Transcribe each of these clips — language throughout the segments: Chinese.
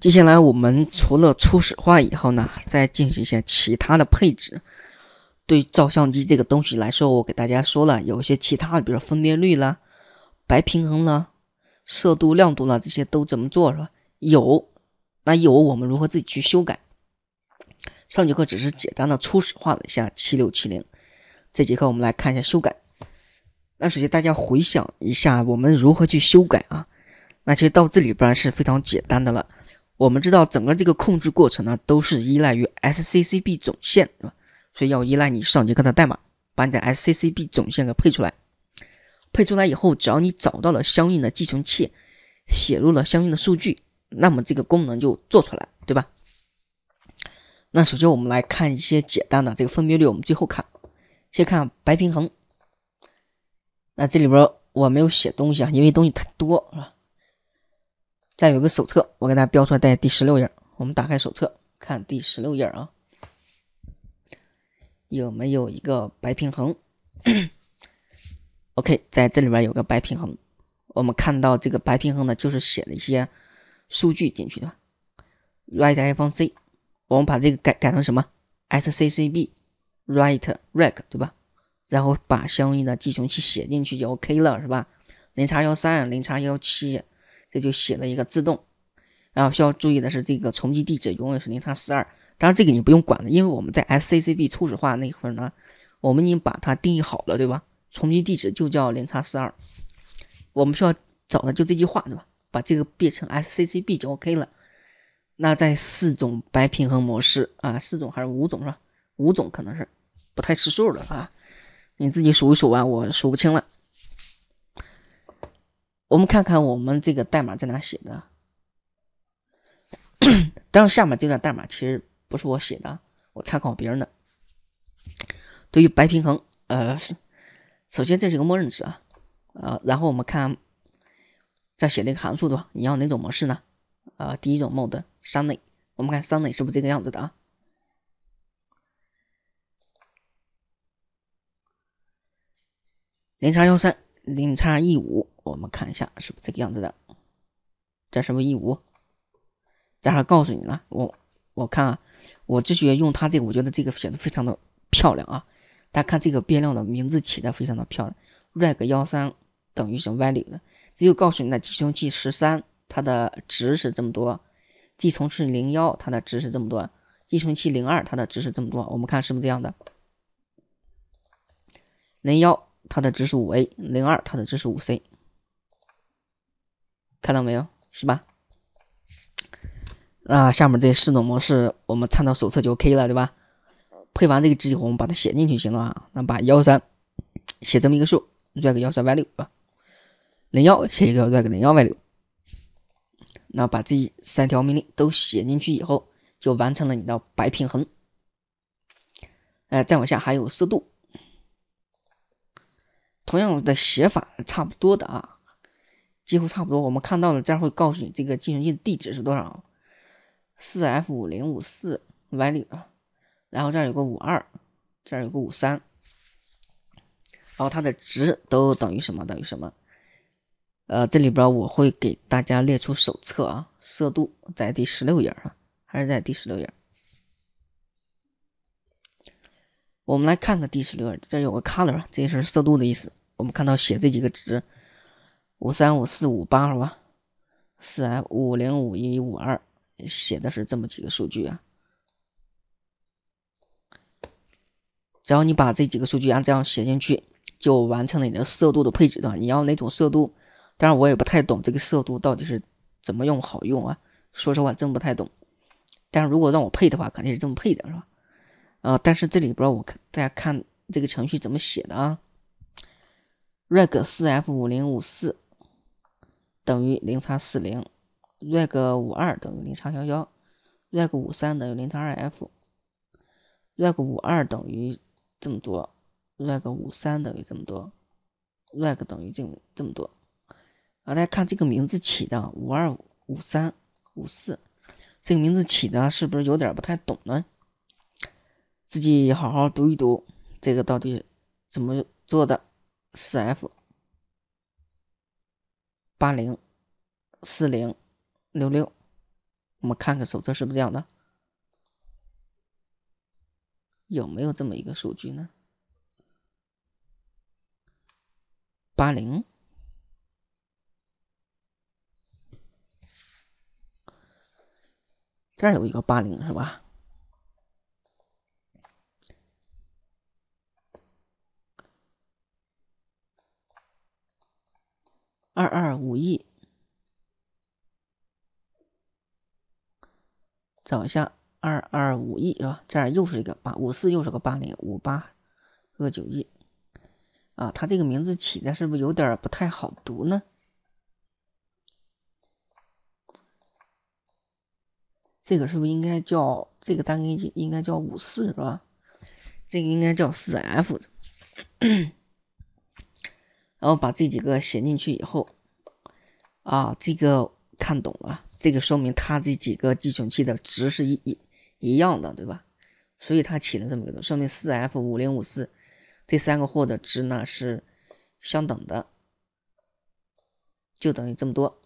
接下来我们除了初始化以后呢，再进行一些其他的配置。对照相机这个东西来说，我给大家说了有一些其他的，比如说分辨率了、白平衡了、色度、亮度了，这些都怎么做是吧？有，那有我们如何自己去修改？上节课只是简单的初始化了一下七六七零，这节课我们来看一下修改。那首先大家回想一下我们如何去修改啊？那其实到这里边是非常简单的了。我们知道整个这个控制过程呢，都是依赖于 SCCB 总线，对吧？所以要依赖你上节课的代码，把你的 SCCB 总线给配出来。配出来以后，只要你找到了相应的寄存器，写入了相应的数据，那么这个功能就做出来，对吧？那首先我们来看一些简单的这个分辨率，我们最后看，先看白平衡。那这里边我没有写东西啊，因为东西太多，是吧？再有个手册，我给大家标出来，在第十六页。我们打开手册，看第十六页啊，有没有一个白平衡？OK，在这里边有个白平衡。我们看到这个白平衡呢，就是写了一些数据进去的。Right F C，我们把这个改改成什么？S C C B，Right Reg，对吧？然后把相应的寄存器写进去就 OK 了，是吧？零叉幺三，零叉幺七。这就写了一个自动，然后需要注意的是，这个重置地址永远是零叉四二，当然这个你不用管了，因为我们在 S C C B 初始化那会儿呢，我们已经把它定义好了，对吧？重置地址就叫零叉四二，我们需要找的就这句话，对吧？把这个变成 S C C B 就 O K 了。那在四种白平衡模式啊，四种还是五种是吧？五种可能是不太识数的啊，你自己数一数吧，我数不清了。我们看看我们这个代码在哪写的？当然，下面这段代码其实不是我写的，我参考别人的。对于白平衡，呃，首先这是一个默认值啊，呃，然后我们看再写那个函数的话，你要哪种模式呢？呃，第一种 mode 三 y 我们看三 y 是不是这个样子的啊？零叉幺三，零叉一五。我们看一下是不是这个样子的？这是不是一五？待会儿告诉你了。我我看啊，我直接用它这个，我觉得这个写的非常的漂亮啊。大家看这个变量的名字起的非常的漂亮。reg 幺三等于是 value 的，只有告诉你，那寄存器十三它的值是这么多，寄存器零幺它的值是这么多，寄存器零二它的值是这么多。我们看是不是这样的？零幺它的值是五 a，零二它的值是五 c。看到没有，是吧？那下面这四种模式，我们参照手册就 OK 了，对吧？配完这个值以后，我们把它写进去，就行了啊。那把幺三写这么一个数 w r e 个幺三 y 六啊。零幺写一个 w r e 个零幺 y 六。那把这三条命令都写进去以后，就完成了你的白平衡。哎，再往下还有色度，同样的写法，差不多的啊。几乎差不多，我们看到了这儿会告诉你这个计算器的地址是多少，四 F 五零五四 Y 零，然后这儿有个五二，这儿有个五三，然后它的值都等于什么？等于什么？呃，这里边我会给大家列出手册啊，色度在第十六页啊，还是在第十六页。我们来看看第十六页，这有个 color，这是色度的意思。我们看到写这几个值。五三五四五八是吧，四 F 五零五一五二写的是这么几个数据啊，只要你把这几个数据按这样写进去，就完成了你的色度的配置对吧？你要哪种色度？当然我也不太懂这个色度到底是怎么用好用啊，说实话真不太懂。但是如果让我配的话，肯定是这么配的，是吧？啊，但是这里边我看大家看这个程序怎么写的啊？Reg 四 F 五零五四。等于零叉四零，reg 五二等于零叉幺幺，reg 五三等于零叉二 f，reg 五二等于这么多，reg 五三等于这么多，reg 等于这这么多。大家看这个名字起的五二五五三五四，这个名字起的是不是有点不太懂呢？自己好好读一读，这个到底怎么做的四 f。八零四零六六，我们看看手册是不是这样的，有没有这么一个数据呢？八零，这儿有一个八零是吧？二二五 E，找一下二二五 E 是吧？这儿又是一个八五四，又是个八零五八二九 E 啊，他这个名字起的是不是有点不太好读呢？这个是不是应该叫这个单根应该叫五四是吧？这个应该叫四 F。然后把这几个写进去以后，啊，这个看懂了，这个说明它这几个寄存器的值是一一一样的，对吧？所以它起了这么个说明，四 F 五零五四这三个货的值呢是相等的，就等于这么多。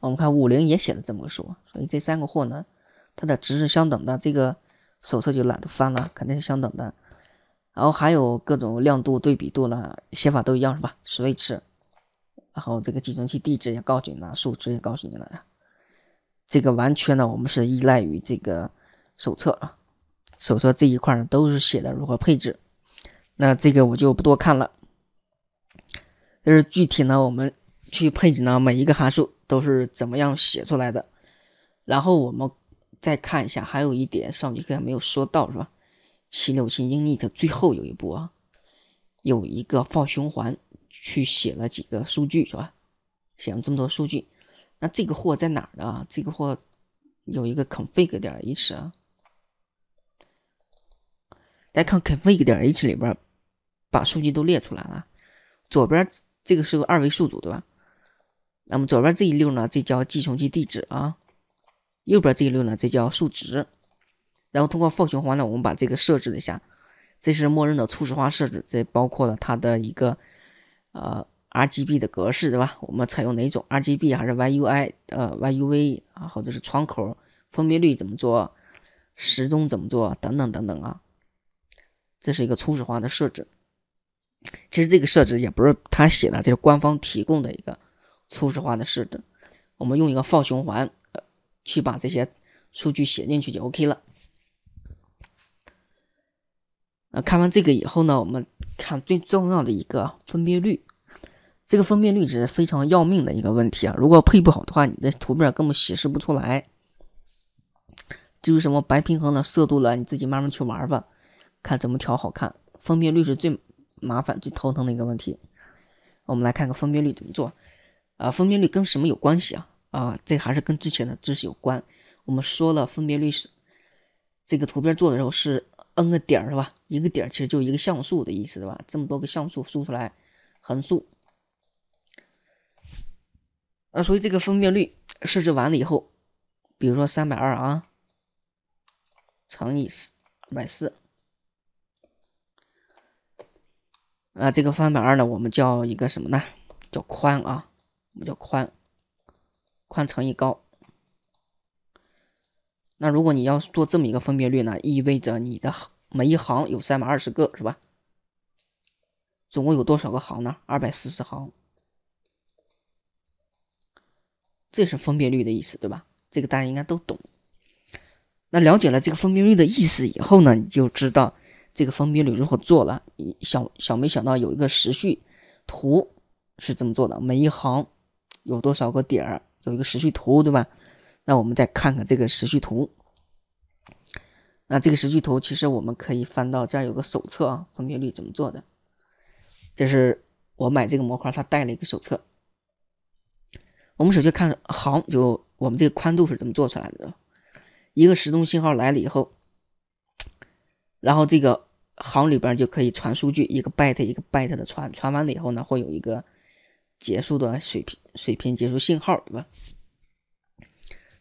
我们看五零也写了这么个数，所以这三个货呢，它的值是相等的。这个手册就懒得翻了，肯定是相等的。然后还有各种亮度、对比度呢，写法都一样是吧？s w i t c h 然后这个寄存器地址也告诉你了，数值也告诉你了这个完全呢，我们是依赖于这个手册啊，手册这一块呢都是写的如何配置。那这个我就不多看了，就是具体呢，我们去配置呢每一个函数都是怎么样写出来的。然后我们再看一下，还有一点上节课没有说到是吧？七六七英里，的最后有一步啊，有一个放循环去写了几个数据是吧？写了这么多数据，那这个货在哪儿呢？这个货有一个 config 点 h 啊，家看 config 点 h 里边把数据都列出来了。左边这个是个二维数组对吧？那么左边这一溜呢，这叫寄存器地址啊，右边这一溜呢，这叫数值。然后通过 for 循环呢，我们把这个设置了一下。这是默认的初始化设置，这包括了它的一个呃 RGB 的格式对吧？我们采用哪种 RGB 还是 YUI 呃 YUV 啊，或者是窗口分辨率怎么做，时钟怎么做等等等等啊。这是一个初始化的设置。其实这个设置也不是他写的，这是官方提供的一个初始化的设置。我们用一个 for 循环呃去把这些数据写进去就 OK 了。看完这个以后呢，我们看最重要的一个分辨率，这个分辨率是非常要命的一个问题啊！如果配不好的话，你的图片根本显示不出来。至于什么白平衡了、色度了，你自己慢慢去玩吧，看怎么调好看。分辨率是最麻烦、最头疼的一个问题。我们来看看分辨率怎么做啊？分辨率跟什么有关系啊？啊，这还是跟之前的知识有关。我们说了，分辨率是这个图片做的时候是。n 个点儿是吧？一个点儿其实就一个像素的意思是吧？这么多个像素输出来，横竖，啊，所以这个分辨率设置完了以后，比如说三百二啊，乘以四二百四。啊，这个三百二呢，我们叫一个什么呢？叫宽啊，我们叫宽，宽乘以高。那如果你要做这么一个分辨率呢，意味着你的每一行有三百二十个，是吧？总共有多少个行呢？二百四十行，这是分辨率的意思，对吧？这个大家应该都懂。那了解了这个分辨率的意思以后呢，你就知道这个分辨率如何做了。你想想，没想到有一个时序图是这么做的，每一行有多少个点儿，有一个时序图，对吧？那我们再看看这个时序图。那这个时序图其实我们可以翻到这儿有个手册啊，分辨率怎么做的？这是我买这个模块，它带了一个手册。我们首先看行，就我们这个宽度是怎么做出来的？一个时钟信号来了以后，然后这个行里边就可以传数据，一个 byte 一个 byte 的传，传完了以后呢，会有一个结束的水平水平结束信号，对吧？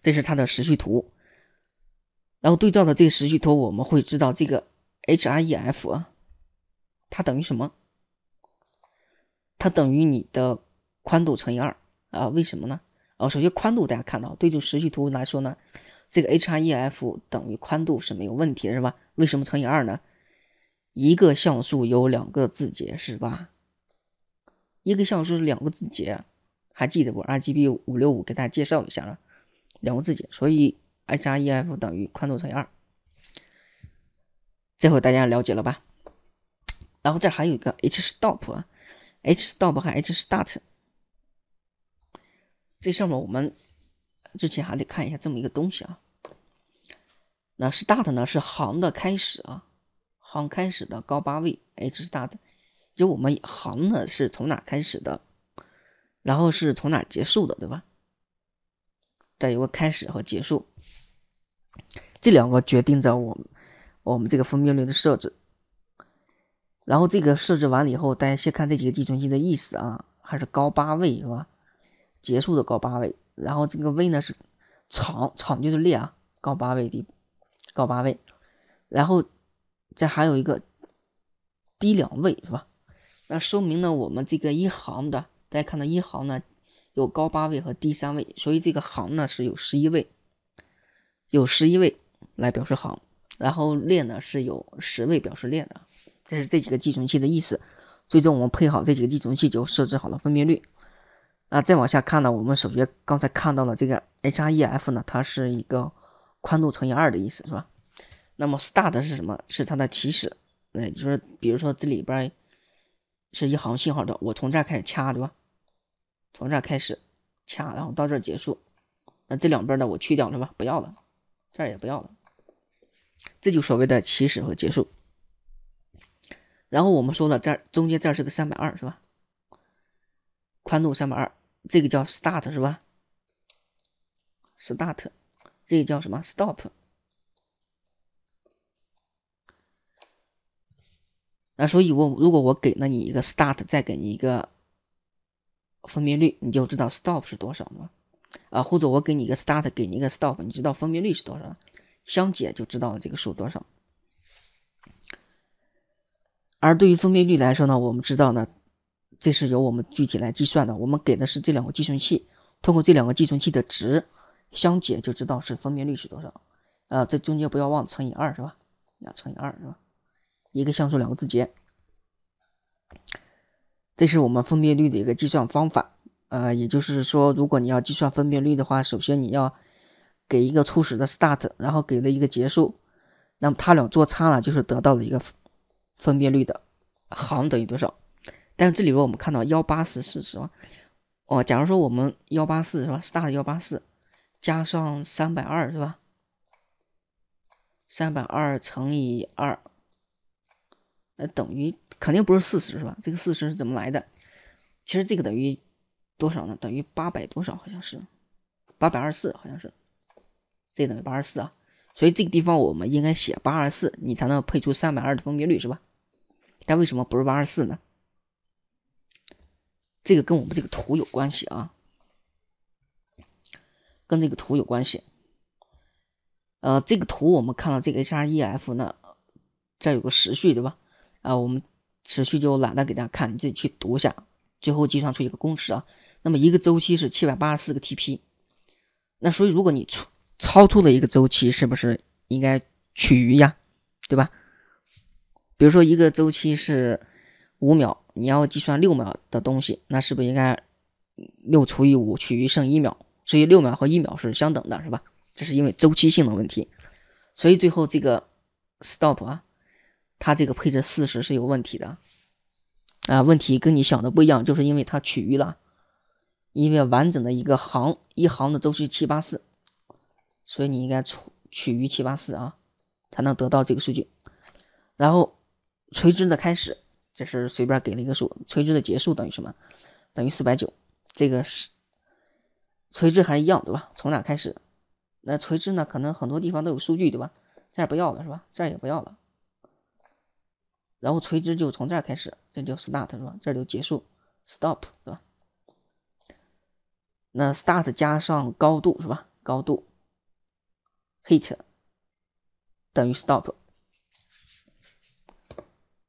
这是它的时序图，然后对照的这个时序图，我们会知道这个 HREF 啊，它等于什么？它等于你的宽度乘以二啊？为什么呢？啊，首先宽度大家看到，对照时序图来说呢，这个 HREF 等于宽度是没有问题的是吧？为什么乘以二呢？一个像素有两个字节是吧？一个像素两个字节，还记得不？RGB 五六五给大家介绍一下了。两个字节，所以 HREF 等于宽度乘以二。最后大家了解了吧？然后这还有一个 HStop 啊，HStop 和 HStart。这上面我们之前还得看一下这么一个东西啊。那 start 呢，是行的开始啊，行开始的高八位。h start 就我们行呢是从哪开始的，然后是从哪结束的，对吧？这有个开始和结束，这两个决定着我我们这个分辨率的设置。然后这个设置完了以后，大家先看这几个寄存器的意思啊，还是高八位是吧？结束的高八位，然后这个位呢是长，长就是列啊，高八位低高八位，然后再还有一个低两位是吧？那说明呢，我们这个一行的，大家看到一行呢。有高八位和低三位，所以这个行呢是有十一位，有十一位来表示行，然后列呢是有十位表示列的，这是这几个寄存器的意思。最终我们配好这几个寄存器，就设置好了分辨率。啊，再往下看呢，我们首先刚才看到了这个 HREF 呢，它是一个宽度乘以二的意思，是吧？那么 Start 是什么？是它的起始，哎，就是比如说这里边是一行信号的，我从这儿开始掐，对吧？从这儿开始掐，然后到这儿结束。那这两边呢，我去掉了吧，不要了，这儿也不要了。这就所谓的起始和结束。然后我们说了，这儿中间这儿是个三百二，是吧？宽度三百二，这个叫 start 是吧？start，这个叫什么？stop。那所以，我如果我给了你一个 start，再给你一个。分辨率，你就知道 stop 是多少了。啊，或者我给你一个 start，给你一个 stop，你知道分辨率是多少？相减就知道了这个数多少。而对于分辨率来说呢，我们知道呢，这是由我们具体来计算的。我们给的是这两个计算器，通过这两个计算器的值相减，就知道是分辨率是多少。啊，这中间不要忘乘以二，是吧？要乘以二，是吧？一个像素两个字节。这是我们分辨率的一个计算方法，呃，也就是说，如果你要计算分辨率的话，首先你要给一个初始的 start，然后给了一个结束，那么它俩做差了，就是得到了一个分辨率的行等于多少。但是这里边我们看到幺八四四十万，哦，假如说我们幺八四是吧，start 幺八四加上三百二是吧，三百二乘以二。呃，等于肯定不是四十是吧？这个四十是怎么来的？其实这个等于多少呢？等于八百多少？好像是八百二十四，好像是这等于八十四啊。所以这个地方我们应该写八二四，你才能配出三百二的分辨率是吧？但为什么不是八二四呢？这个跟我们这个图有关系啊，跟这个图有关系。呃，这个图我们看到这个 HREF 呢，这儿有个时序对吧？啊，我们持续就懒得给大家看，你自己去读一下。最后计算出一个公式啊，那么一个周期是七百八十四个 TP，那所以如果你出超出了一个周期，是不是应该取余呀？对吧？比如说一个周期是五秒，你要计算六秒的东西，那是不是应该六除以五取余剩一秒？所以六秒和一秒是相等的，是吧？这是因为周期性的问题，所以最后这个 stop 啊。它这个配置四十是有问题的，啊，问题跟你想的不一样，就是因为它取余了，因为完整的一个行一行的周期七八四，所以你应该取取余七八四啊，才能得到这个数据。然后垂直的开始，这是随便给了一个数，垂直的结束等于什么？等于四百九，这个是垂直还一样对吧？从哪开始？那垂直呢？可能很多地方都有数据对吧？这儿不要了是吧？这儿也不要了。然后垂直就从这儿开始，这就 start 是吧？这就结束，stop 是吧？那 start 加上高度是吧？高度 h i t 等于 stop，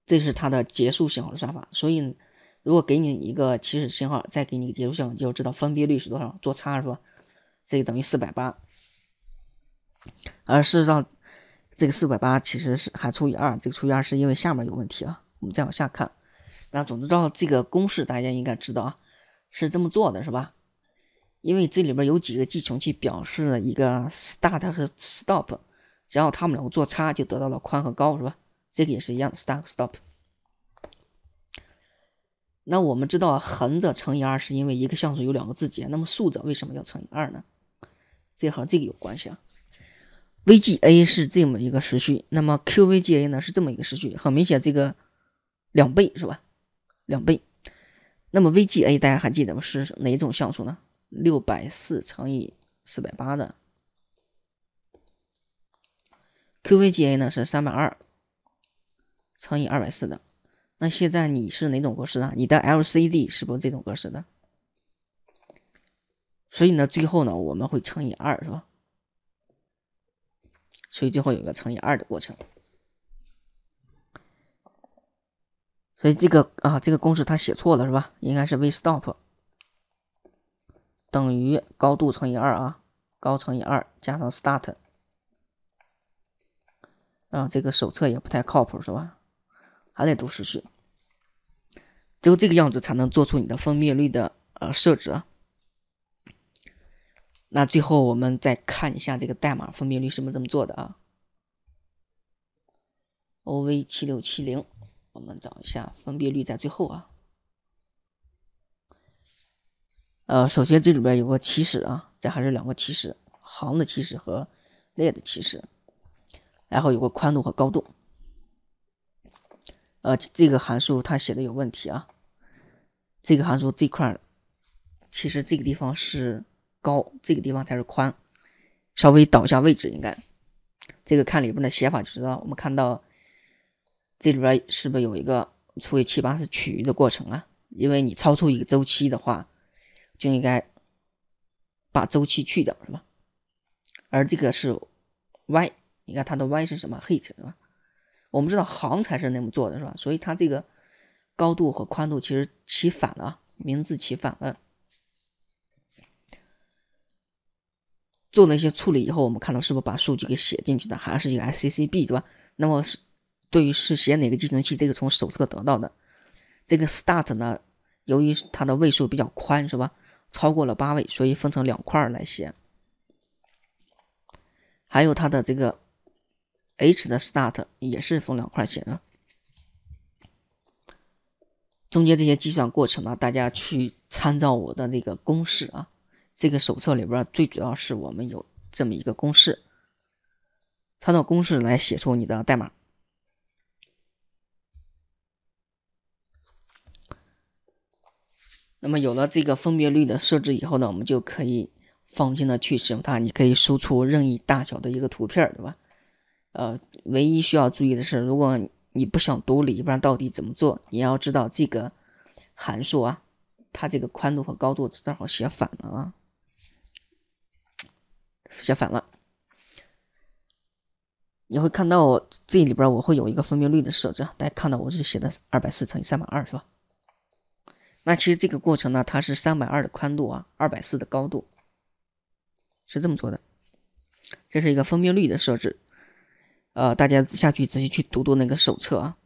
这是它的结束信号的算法。所以，如果给你一个起始信号，再给你一个结束信号，就知道分辨率是多少，做差是吧？这个等于四百八，而事实上，这个四百八其实是还除以二，这个除以二是因为下面有问题啊。我们再往下看，那总之照这个公式，大家应该知道啊，是这么做的是吧？因为这里边有几个寄数器表示了一个 start 和 stop，然后它们两个做差就得到了宽和高是吧？这个也是一样，start 的 stop。那我们知道横着乘以二是因为一个像素有两个字节，那么竖着为什么要乘以二呢？这和这个有关系啊。VGA 是这么一个时序，那么 QVGA 呢是这么一个时序，很明显这个两倍是吧？两倍。那么 VGA 大家还记得是哪种像素呢？六百四乘以四百八的，QVGA 呢是三百二乘以二百四的。那现在你是哪种格式呢？你的 LCD 是不是这种格式的？所以呢，最后呢我们会乘以二，是吧？所以就会有个乘以二的过程，所以这个啊，这个公式它写错了是吧？应该是 v stop 等于高度乘以二啊，高乘以二加上 start。啊，这个手册也不太靠谱是吧？还得读时序，只有这个样子才能做出你的分辨率的呃设置。啊。那最后我们再看一下这个代码分辨率是怎么做的啊？O V 七六七零，我们找一下分辨率在最后啊。呃，首先这里边有个起始啊，这还是两个起始，行的起始和列的起始，然后有个宽度和高度。呃，这个函数它写的有问题啊，这个函数这块儿，其实这个地方是。高这个地方才是宽，稍微倒一下位置应该。这个看里边的写法就知道。我们看到这里边是不是有一个除以七八是取余的过程啊？因为你超出一个周期的话，就应该把周期去掉是吧？而这个是 y，你看它的 y 是什么 hit 是吧？我们知道行才是那么做的是吧？所以它这个高度和宽度其实起反了，名字起反了。做了一些处理以后，我们看到是不是把数据给写进去的，还是一个 SCCB 对吧？那么是对于是写哪个寄存器，这个从手册得到的。这个 start 呢，由于它的位数比较宽是吧，超过了八位，所以分成两块来写。还有它的这个 H 的 start 也是分两块写的。中间这些计算过程呢，大家去参照我的那个公式啊。这个手册里边最主要是我们有这么一个公式，参照公式来写出你的代码。那么有了这个分辨率的设置以后呢，我们就可以放心的去使用它。你可以输出任意大小的一个图片，对吧？呃，唯一需要注意的是，如果你不想读里边到底怎么做，你要知道这个函数啊，它这个宽度和高度正好写反了啊。写反了，你会看到我这里边我会有一个分辨率的设置，大家看到我是写的二百四乘以三百二，是吧？那其实这个过程呢，它是三百二的宽度啊，二百四的高度，是这么做的。这是一个分辨率的设置，呃，大家下去仔细去读读那个手册啊。